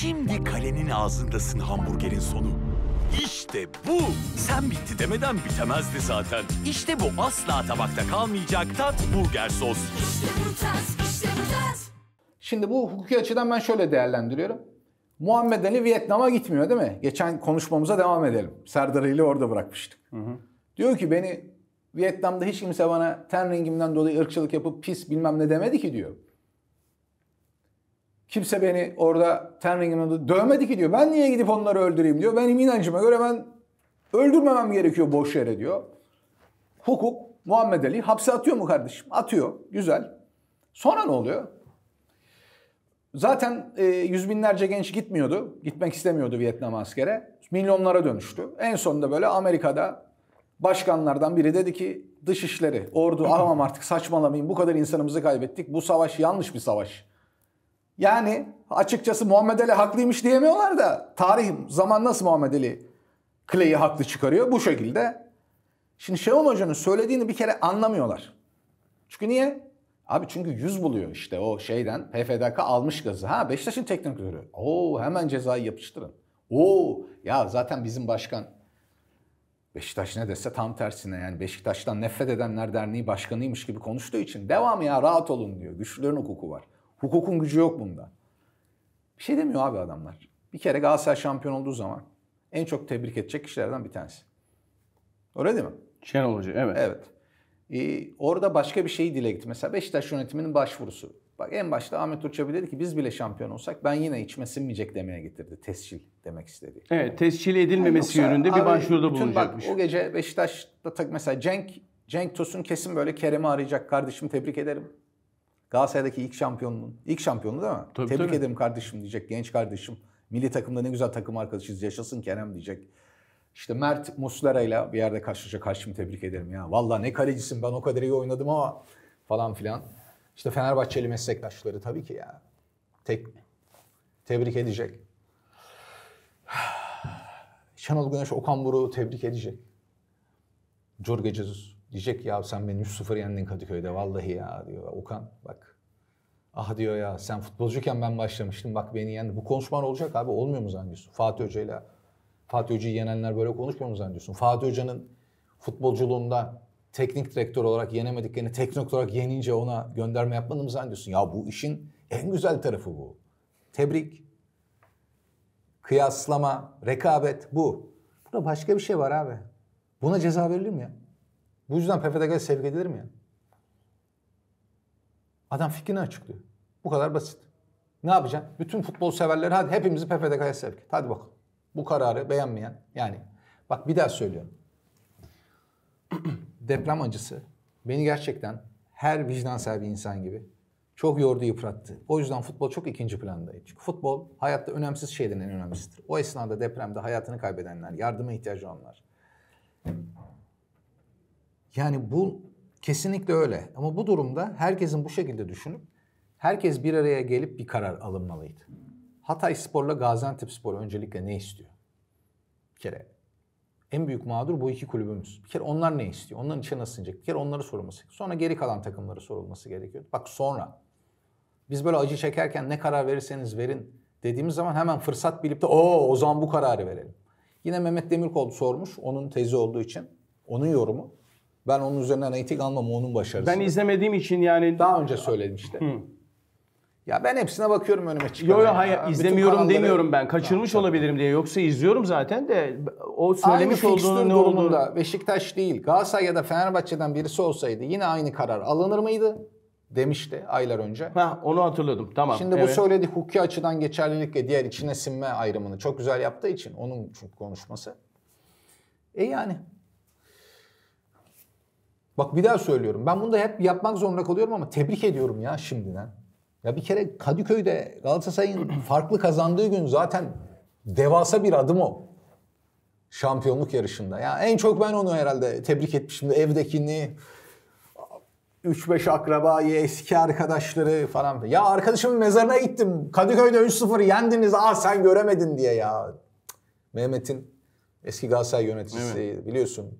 Şimdi kalenin ağzındasın hamburgerin sonu. İşte bu. Sen bitti demeden bitemezdi zaten. İşte bu asla tabakta kalmayacak tat burger sos. İşte bu tat, işte bu tat. Şimdi bu hukuki açıdan ben şöyle değerlendiriyorum. Muhammed Ali Vietnam'a gitmiyor değil mi? Geçen konuşmamıza devam edelim. Serdar Ali orada bırakmıştık. Hı hı. Diyor ki beni Vietnam'da hiç kimse bana ten rengimden dolayı ırkçılık yapıp pis bilmem ne demedi ki diyor. Kimse beni orada ten rengimde dövmedi ki diyor. Ben niye gidip onları öldüreyim diyor. Benim inancıma göre ben öldürmemem gerekiyor boş yere diyor. Hukuk Muhammed Ali hapse atıyor mu kardeşim? Atıyor. Güzel. Sonra ne oluyor? Zaten e, yüz binlerce genç gitmiyordu. Gitmek istemiyordu Vietnam askere. Milyonlara dönüştü. En sonunda böyle Amerika'da başkanlardan biri dedi ki dışişleri, ordu aramam artık saçmalamayın bu kadar insanımızı kaybettik. Bu savaş yanlış bir savaş. Yani açıkçası Muhammed Ali haklıymış diyemiyorlar da tarih zaman nasıl Muhammed Ali Clay'i haklı çıkarıyor bu şekilde. Şimdi Şenol Hoca'nın söylediğini bir kere anlamıyorlar. Çünkü niye? Abi çünkü yüz buluyor işte o şeyden PFDK almış gazı. Ha Beşiktaş'ın teknik direktörü. Oo hemen cezayı yapıştırın. Oo ya zaten bizim başkan Beşiktaş ne dese tam tersine yani Beşiktaş'tan nefret edenler derneği başkanıymış gibi konuştuğu için devam ya rahat olun diyor. Güçlülerin hukuku var. Hukukun gücü yok bunda. Bir şey demiyor abi adamlar. Bir kere Galatasaray şampiyon olduğu zaman en çok tebrik edecek kişilerden bir tanesi. Öyle değil mi? Şenol Hoca evet. Evet. Ee, orada başka bir şeyi dile gitti. Mesela Beşiktaş yönetiminin başvurusu. Bak en başta Ahmet Uçabi dedi ki biz bile şampiyon olsak ben yine içime sinmeyecek demeye getirdi. Tescil demek istedi. Evet tescil edilmemesi yani yönünde bir başvuruda bulunacakmış. Bak, o gece Beşiktaş'ta mesela Cenk, Cenk Tosun kesin böyle Kerem'i arayacak. Kardeşim tebrik ederim. Galatasaray'daki ilk şampiyonun, ilk şampiyonu değil mi? Tabii, Tebrik tabii. ederim kardeşim diyecek, genç kardeşim. Milli takımda ne güzel takım arkadaşıyız, yaşasın Kerem diyecek. İşte Mert Muslera ile bir yerde karşılaşacak. Karşımı tebrik ederim ya. Valla ne kalecisin ben o kadar iyi oynadım ama falan filan. İşte Fenerbahçeli meslektaşları tabii ki ya. Tek tebrik edecek. Şenol Güneş Okan Buru tebrik edecek. Jorge Jesus Diyecek ya sen beni 3-0 yendin Kadıköy'de vallahi ya diyor. Okan bak Ah diyor ya sen futbolcuyken ben başlamıştım bak beni yendi. Bu konuşman olacak abi olmuyor mu zannediyorsun? Fatih ile Fatih Hoca'yı yenenler böyle konuşmuyor mu zannediyorsun? Fatih Hoca'nın futbolculuğunda teknik direktör olarak yenemediklerini teknik olarak yenince ona gönderme yapmadım mı zannediyorsun? Ya bu işin en güzel tarafı bu. Tebrik, kıyaslama, rekabet bu. Burada başka bir şey var abi. Buna ceza verilir mi ya? Bu yüzden PFDK'ya sevk edilir mi ya? Yani? Adam fikrini açıklıyor. Bu kadar basit. Ne yapacaksın? Bütün futbol severleri hadi hepimizi PFDK'ya sevk. Hadi bak. Bu kararı beğenmeyen yani bak bir daha söylüyorum. Deprem acısı beni gerçekten her vicdan sahibi insan gibi çok yordu yıprattı. O yüzden futbol çok ikinci plandaydı. Çünkü futbol hayatta önemsiz şeylerin en önemlisidir. O esnada depremde hayatını kaybedenler, yardıma ihtiyacı olanlar. Yani bu kesinlikle öyle. Ama bu durumda herkesin bu şekilde düşünüp herkes bir araya gelip bir karar alınmalıydı. Hatay Spor'la Gaziantep Spor öncelikle ne istiyor? Bir kere en büyük mağdur bu iki kulübümüz. Bir kere onlar ne istiyor? Onların içine nasıl inecek? Bir kere onları sorulması. Sonra geri kalan takımları sorulması gerekiyor. Bak sonra biz böyle acı çekerken ne karar verirseniz verin dediğimiz zaman hemen fırsat bilip de o o zaman bu kararı verelim. Yine Mehmet Demirkol sormuş onun tezi olduğu için. Onun yorumu. Ben onun üzerinden eğitim almam onun başarısı. Ben izlemediğim için yani... Daha önce söyledim işte. Hı. Ya ben hepsine bakıyorum önüme çıkan. Yok yok hayır ya. izlemiyorum kanalları... demiyorum ben. Kaçırmış ha, olabilirim diye. Yoksa izliyorum zaten de o söylemiş aynı olduğunu ne olduğunu... Beşiktaş değil Galatasaray ya da Fenerbahçe'den birisi olsaydı yine aynı karar alınır mıydı? Demişti aylar önce. Ha onu hatırladım tamam. Şimdi evet. bu söyledi hukuki açıdan geçerlilikle diğer içine sinme ayrımını çok güzel yaptığı için onun çünkü konuşması. E yani Bak bir daha söylüyorum. Ben bunu da hep yapmak zorunda kalıyorum ama tebrik ediyorum ya şimdiden. Ya bir kere Kadıköy'de Galatasaray'ın farklı kazandığı gün zaten devasa bir adım o. Şampiyonluk yarışında. Ya en çok ben onu herhalde tebrik etmişim. de Evdekini, 3-5 akrabayı, eski arkadaşları falan. Ya arkadaşımın mezarına gittim. Kadıköy'de 3-0 yendiniz. Ah sen göremedin diye ya. Mehmet'in eski Galatasaray yöneticisi evet. biliyorsun.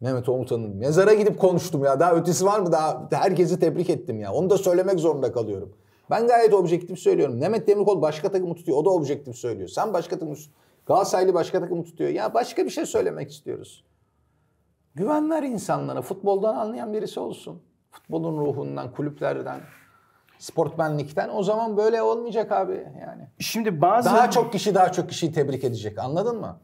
Mehmet Omutan'ın mezara gidip konuştum ya. Daha ötesi var mı? Daha herkesi tebrik ettim ya. Onu da söylemek zorunda kalıyorum. Ben gayet objektif söylüyorum. Mehmet Demirkol başka takımı tutuyor. O da objektif söylüyor. Sen başka takımı Galatasaraylı başka takımı tutuyor. Ya başka bir şey söylemek istiyoruz. güvenler insanlara. Futboldan anlayan birisi olsun. Futbolun ruhundan, kulüplerden, sportmenlikten. O zaman böyle olmayacak abi yani. Şimdi bazı... Daha çok kişi daha çok kişiyi tebrik edecek. Anladın mı?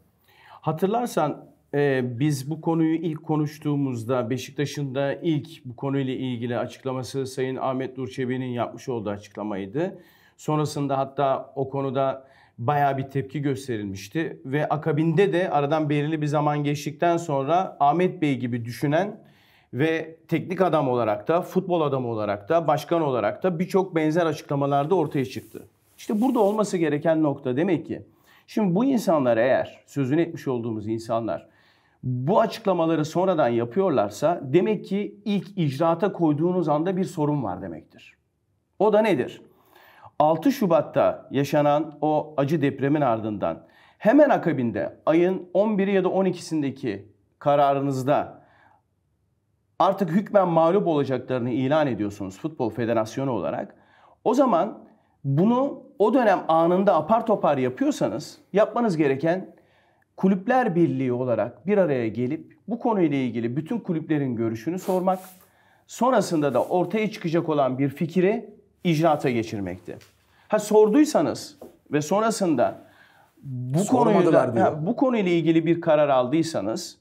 Hatırlarsan ee, biz bu konuyu ilk konuştuğumuzda Beşiktaş'ın da ilk bu konuyla ilgili açıklaması Sayın Ahmet Nur yapmış olduğu açıklamaydı. Sonrasında hatta o konuda baya bir tepki gösterilmişti ve akabinde de aradan belirli bir zaman geçtikten sonra Ahmet Bey gibi düşünen ve teknik adam olarak da, futbol adamı olarak da, başkan olarak da birçok benzer açıklamalarda ortaya çıktı. İşte burada olması gereken nokta demek ki Şimdi bu insanlar eğer sözünü etmiş olduğumuz insanlar bu açıklamaları sonradan yapıyorlarsa demek ki ilk icraata koyduğunuz anda bir sorun var demektir. O da nedir? 6 Şubat'ta yaşanan o acı depremin ardından hemen akabinde ayın 11'i ya da 12'sindeki kararınızda artık hükmen mağlup olacaklarını ilan ediyorsunuz Futbol Federasyonu olarak. O zaman bunu o dönem anında apar topar yapıyorsanız yapmanız gereken kulüpler birliği olarak bir araya gelip bu konuyla ilgili bütün kulüplerin görüşünü sormak, sonrasında da ortaya çıkacak olan bir fikri icraata geçirmekti. Ha sorduysanız ve sonrasında bu konuyla bu konuyla ilgili bir karar aldıysanız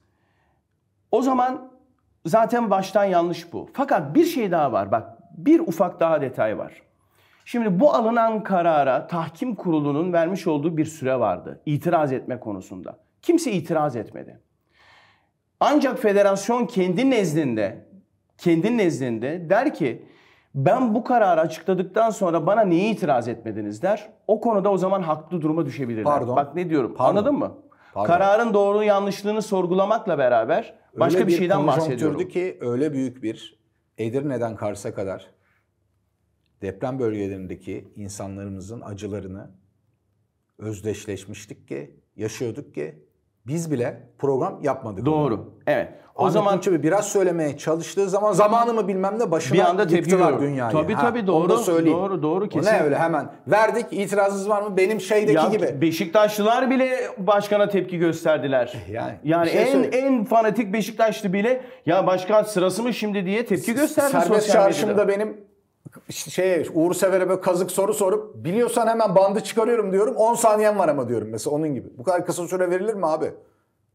o zaman zaten baştan yanlış bu. Fakat bir şey daha var bak bir ufak daha detay var. Şimdi bu alınan karara tahkim kurulunun vermiş olduğu bir süre vardı itiraz etme konusunda. Kimse itiraz etmedi. Ancak federasyon kendi nezdinde kendi nezdinde der ki ben bu kararı açıkladıktan sonra bana niye itiraz etmediniz der. O konuda o zaman haklı duruma düşebilirler. Pardon. Bak ne diyorum. Pardon. Anladın mı? Pardon. Kararın doğru yanlışlığını sorgulamakla beraber başka öyle bir, bir şeyden bahsediyorum. Öyle ki öyle büyük bir Edirne'den Kars'a kadar deprem bölgelerindeki insanlarımızın acılarını özdeşleşmiştik ki, yaşıyorduk ki biz bile program yapmadık. Doğru. Onu. Evet. O Ahmet zaman Tunç'u biraz söylemeye çalıştığı zaman zamanımı bilmem ne başına bir anda yıktılar dünyayı. Tabii tabii doğru. Onu da Doğru doğru kesin. O ne öyle hemen verdik itirazınız var mı benim şeydeki ya, gibi. Beşiktaşlılar bile başkana tepki gösterdiler. Eh, yani, yani şey en söyleyeyim. en fanatik Beşiktaşlı bile ya başkan sırası mı şimdi diye tepki gösterdi Serbest sosyal benim şey Uğur Sever'e böyle kazık soru sorup biliyorsan hemen bandı çıkarıyorum diyorum 10 saniyen var ama diyorum mesela onun gibi. Bu kadar kısa süre verilir mi abi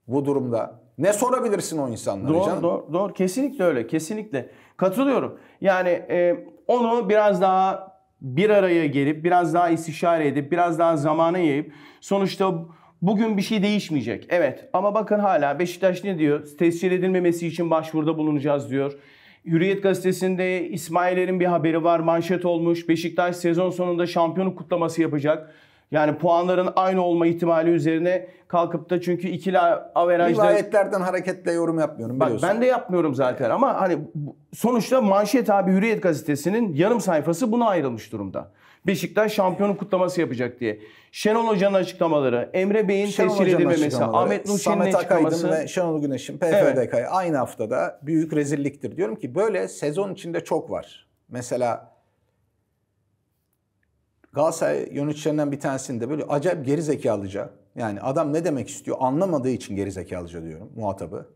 bu durumda? Ne sorabilirsin o insanlara doğru, canım? Doğru, doğru. Kesinlikle öyle. Kesinlikle. Katılıyorum. Yani e, onu biraz daha bir araya gelip, biraz daha istişare edip, biraz daha zamana yayıp sonuçta Bugün bir şey değişmeyecek. Evet ama bakın hala Beşiktaş ne diyor? Tescil edilmemesi için başvuruda bulunacağız diyor. Hürriyet gazetesinde İsmail'lerin bir haberi var. Manşet olmuş. Beşiktaş sezon sonunda şampiyonu kutlaması yapacak. Yani puanların aynı olma ihtimali üzerine kalkıp da çünkü ikili averajda... Rivayetlerden hareketle yorum yapmıyorum biliyorsun. Bak ben de yapmıyorum zaten ama hani sonuçta manşet abi Hürriyet gazetesinin yarım sayfası buna ayrılmış durumda. Beşiktaş şampiyonu kutlaması yapacak diye. Şenol Hoca'nın açıklamaları, Emre Bey'in Şenol tesir edilmemesi, Ahmet Nurşen'in açıklaması. Samet ve Şenol Güneş'in PFDK'ya evet. aynı haftada büyük rezilliktir. Diyorum ki böyle sezon içinde çok var. Mesela Galatasaray yöneticilerinden bir tanesinde böyle acayip geri zekalıca yani adam ne demek istiyor anlamadığı için geri zekalıca diyorum muhatabı.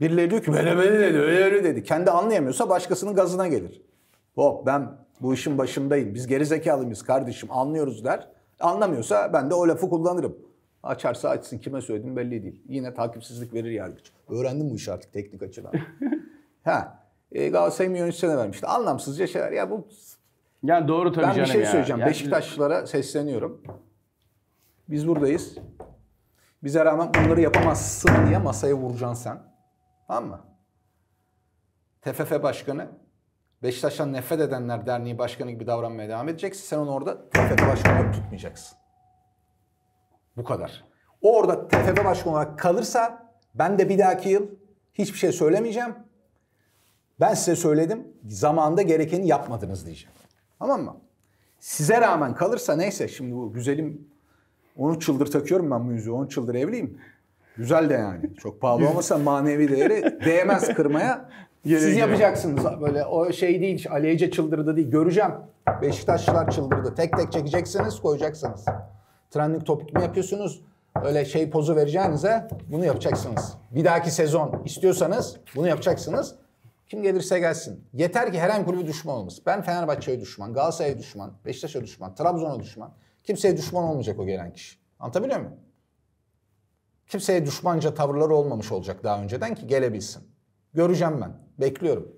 Birileri diyor ki böyle böyle dedi öyle öyle dedi. Kendi anlayamıyorsa başkasının gazına gelir. Hop ben bu işin başındayım. Biz geri zekalıyız kardeşim anlıyoruz der. Anlamıyorsa ben de o lafı kullanırım. Açarsa açsın kime söyledim belli değil. Yine takipsizlik verir yargıç. Öğrendim bu işi artık teknik açıdan. ha. E, Galatasaray'ın yöneticisine vermişti. Anlamsızca şeyler. Ya bu yani doğru tabii Ben bir şey söyleyeceğim. Yani... Beşiktaşlılara sesleniyorum. Biz buradayız. Bize rağmen bunları yapamazsın diye masaya vuracaksın sen. Tamam mı? TFF Başkanı Beşiktaş'tan nefret edenler derneği başkanı gibi davranmaya devam edeceksin. Sen onu orada TFF başkanı olarak tutmayacaksın. Bu kadar. O orada TFF başkanı olarak kalırsa ben de bir dahaki yıl hiçbir şey söylemeyeceğim. Ben size söyledim. Zamanında gerekeni yapmadınız diyeceğim. Tamam mı? Size rağmen kalırsa neyse şimdi bu güzelim onu çıldır takıyorum ben bu yüzüğü. onu çıldır evliyim. Güzel de yani. Çok pahalı olmasa manevi değeri değmez kırmaya. Yere Siz girelim. yapacaksınız böyle o şey değil Aliyece çıldırdı değil göreceğim. Beşiktaşlılar çıldırdı. Tek tek çekeceksiniz koyacaksınız. Trending topik mi yapıyorsunuz? Öyle şey pozu vereceğinize bunu yapacaksınız. Bir dahaki sezon istiyorsanız bunu yapacaksınız. Kim gelirse gelsin. Yeter ki herhangi kulübü düşman olmasın. Ben Fenerbahçe'ye düşman, Galatasaray'a düşman, Beşiktaş'a düşman, Trabzon'a düşman. Kimseye düşman olmayacak o gelen kişi. Anlatabiliyor muyum? Kimseye düşmanca tavırları olmamış olacak daha önceden ki gelebilsin. Göreceğim ben. Bekliyorum.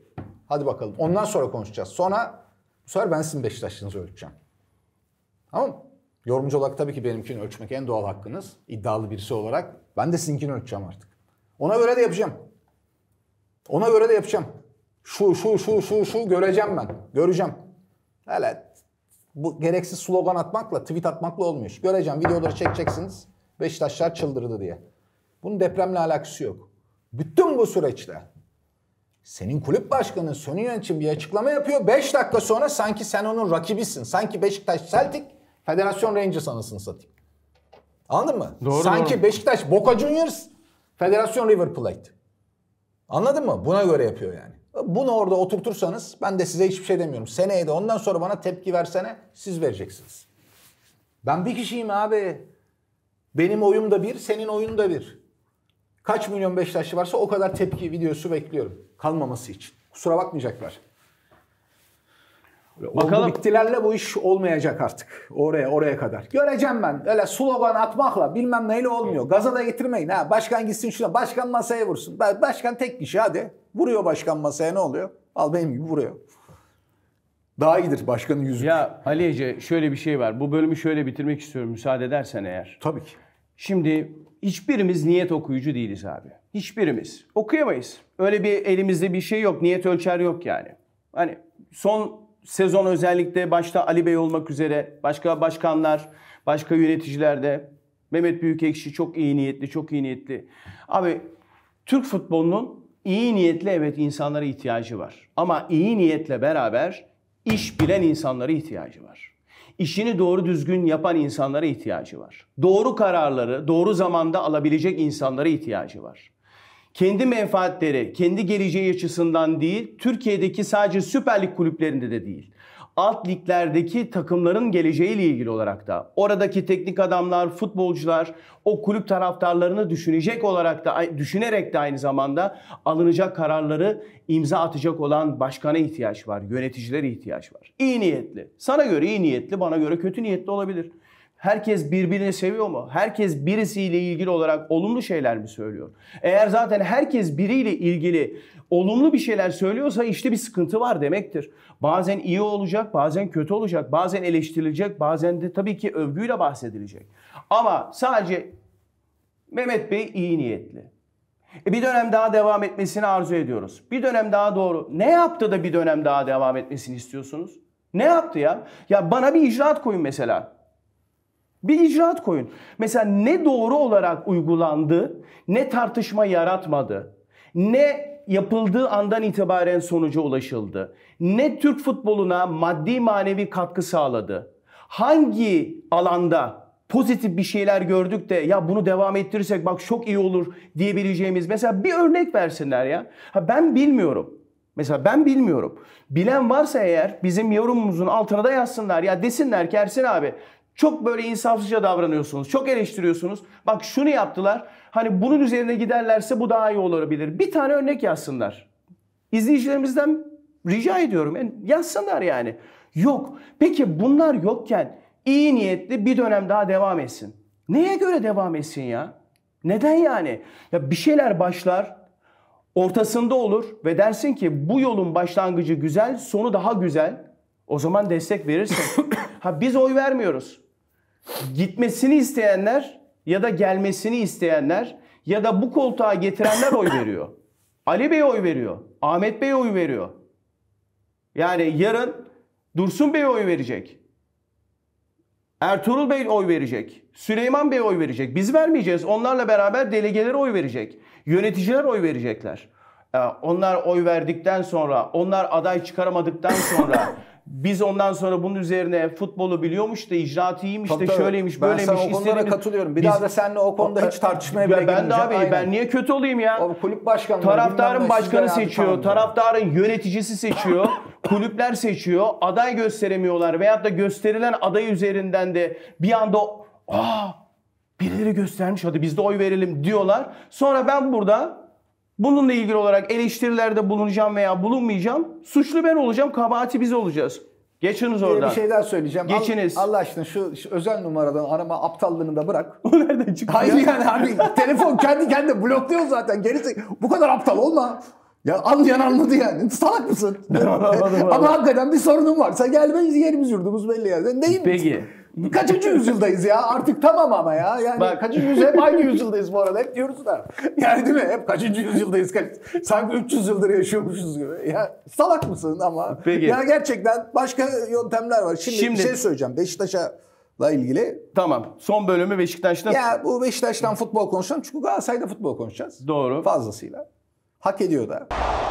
Hadi bakalım. Ondan sonra konuşacağız. Sonra bu sefer ben sizin Beşiktaşlığınızı ölçeceğim. Tamam mı? Yorumcu olarak tabii ki benimkini ölçmek en doğal hakkınız. İddialı birisi olarak. Ben de sizinkini ölçeceğim artık. Ona göre de yapacağım. Ona göre de yapacağım. Şu şu şu şu şu göreceğim ben. Göreceğim. Evet. Bu gereksiz slogan atmakla, tweet atmakla olmuyor. Göreceğim. Videoları çekeceksiniz. Beşiktaşlar çıldırdı diye. Bunun depremle alakası yok. Bütün bu süreçte senin kulüp başkanı Sönü Yönetim bir açıklama yapıyor. 5 dakika sonra sanki sen onun rakibisin. Sanki Beşiktaş Celtic, Federasyon Rangers anasını satayım. Anladın mı? Doğru, sanki doğru. Beşiktaş Boca Juniors, Federasyon River Plate. Anladın mı? Buna göre yapıyor yani. Bunu orada oturtursanız ben de size hiçbir şey demiyorum. Seneye de ondan sonra bana tepki versene siz vereceksiniz. Ben bir kişiyim abi. Benim oyum da bir, senin oyun da bir. Kaç milyon Beşiktaşlı varsa o kadar tepki videosu bekliyorum. Kalmaması için. Kusura bakmayacaklar. Bakalım. bittilerle bu iş olmayacak artık. Oraya oraya kadar. Göreceğim ben. Öyle slogan atmakla bilmem neyle olmuyor. Gaza da getirmeyin. Ha. Başkan gitsin şuna. Başkan masaya vursun. Başkan tek kişi hadi. Vuruyor başkan masaya ne oluyor? Al benim gibi vuruyor. Daha iyidir başkanın yüzü. Ya Ali Ece şöyle bir şey var. Bu bölümü şöyle bitirmek istiyorum müsaade edersen eğer. Tabii ki. Şimdi Hiçbirimiz niyet okuyucu değiliz abi. Hiçbirimiz. Okuyamayız. Öyle bir elimizde bir şey yok. Niyet ölçer yok yani. Hani son sezon özellikle başta Ali Bey olmak üzere başka başkanlar, başka yöneticiler de Mehmet Büyükekşi çok iyi niyetli, çok iyi niyetli. Abi Türk futbolunun iyi niyetli evet insanlara ihtiyacı var. Ama iyi niyetle beraber iş bilen insanlara ihtiyacı var işini doğru düzgün yapan insanlara ihtiyacı var. Doğru kararları doğru zamanda alabilecek insanlara ihtiyacı var. Kendi menfaatleri, kendi geleceği açısından değil, Türkiye'deki sadece Süper Lig kulüplerinde de değil alt liglerdeki takımların geleceğiyle ilgili olarak da oradaki teknik adamlar, futbolcular, o kulüp taraftarlarını düşünecek olarak da düşünerek de aynı zamanda alınacak kararları imza atacak olan başkana ihtiyaç var, yöneticilere ihtiyaç var. İyi niyetli. Sana göre iyi niyetli, bana göre kötü niyetli olabilir. Herkes birbirini seviyor mu? Herkes birisiyle ilgili olarak olumlu şeyler mi söylüyor? Eğer zaten herkes biriyle ilgili olumlu bir şeyler söylüyorsa işte bir sıkıntı var demektir. Bazen iyi olacak, bazen kötü olacak, bazen eleştirilecek, bazen de tabii ki övgüyle bahsedilecek. Ama sadece Mehmet Bey iyi niyetli. E bir dönem daha devam etmesini arzu ediyoruz. Bir dönem daha doğru. Ne yaptı da bir dönem daha devam etmesini istiyorsunuz? Ne yaptı ya? Ya bana bir icraat koyun mesela. Bir icraat koyun. Mesela ne doğru olarak uygulandı, ne tartışma yaratmadı, ne yapıldığı andan itibaren sonuca ulaşıldı, ne Türk futboluna maddi manevi katkı sağladı, hangi alanda pozitif bir şeyler gördük de ya bunu devam ettirirsek bak çok iyi olur diyebileceğimiz mesela bir örnek versinler ya. Ha ben bilmiyorum. Mesela ben bilmiyorum. Bilen varsa eğer bizim yorumumuzun altına da yazsınlar. Ya desinler ki Ersin abi çok böyle insafsızca davranıyorsunuz. Çok eleştiriyorsunuz. Bak şunu yaptılar. Hani bunun üzerine giderlerse bu daha iyi olabilir. Bir tane örnek yazsınlar. İzleyicilerimizden rica ediyorum. Yani yazsınlar yani. Yok. Peki bunlar yokken iyi niyetli bir dönem daha devam etsin. Neye göre devam etsin ya? Neden yani? Ya bir şeyler başlar, ortasında olur ve dersin ki bu yolun başlangıcı güzel, sonu daha güzel. O zaman destek verirsin. ha biz oy vermiyoruz gitmesini isteyenler ya da gelmesini isteyenler ya da bu koltuğa getirenler oy veriyor. Ali Bey oy veriyor. Ahmet Bey oy veriyor. Yani yarın Dursun Bey oy verecek. Ertuğrul Bey oy verecek. Süleyman Bey oy verecek. Biz vermeyeceğiz. Onlarla beraber delegeler oy verecek. Yöneticiler oy verecekler. Ee, onlar oy verdikten sonra, onlar aday çıkaramadıktan sonra Biz ondan sonra bunun üzerine futbolu biliyormuş da icraatiymiş iyiymiş, de şöyleymiş ben böyleymiş. Ben sana o konulara istediğimiz... katılıyorum. Bir biz... daha da seninle o konuda hiç tartışmaya bile Ben de abi Aynen. ben niye kötü olayım ya? O kulüp başkanı. Taraftarın başkanı seçiyor. Tamam taraftarın yöneticisi seçiyor. kulüpler seçiyor. Aday gösteremiyorlar. Veyahut da gösterilen aday üzerinden de bir anda aa birileri göstermiş hadi biz de oy verelim diyorlar. Sonra ben burada Bununla ilgili olarak eleştirilerde bulunacağım veya bulunmayacağım. Suçlu ben olacağım, kabahati biz olacağız. Geçiniz oradan. Bir şey daha söyleyeceğim. Geçiniz. Allah, Allah aşkına şu, şu özel numaradan arama aptallığını da bırak. O nereden çıktı? Hayır yani abi telefon kendi kendine blokluyor zaten. Gerisi bu kadar aptal olma. Ya anlayan anladı yani. Salak mısın? Ben anlamadım. Ama hakikaten bir sorunum var. Sen gelmeniz yerimiz yurdumuz belli yani. Neyim? Peki. Kaçıncı yüzyıldayız ya? Artık tamam ama ya. Yani Bak. kaçıncı yüzyıl? Hep aynı yüzyıldayız bu arada. Hep diyoruz da. Yani değil mi? Hep kaçıncı yüzyıldayız? Kaç... Sanki 300 yıldır yaşıyormuşuz gibi. Ya salak mısın ama? Peki. Ya gerçekten başka yöntemler var. Şimdi, Şimdi... bir şey söyleyeceğim. Beşiktaş'a la ilgili. Tamam. Son bölümü Beşiktaş'tan. Ya bu Beşiktaş'tan futbol konuşalım. Çünkü Galatasaray'da futbol konuşacağız. Doğru. Fazlasıyla. Hak ediyor da.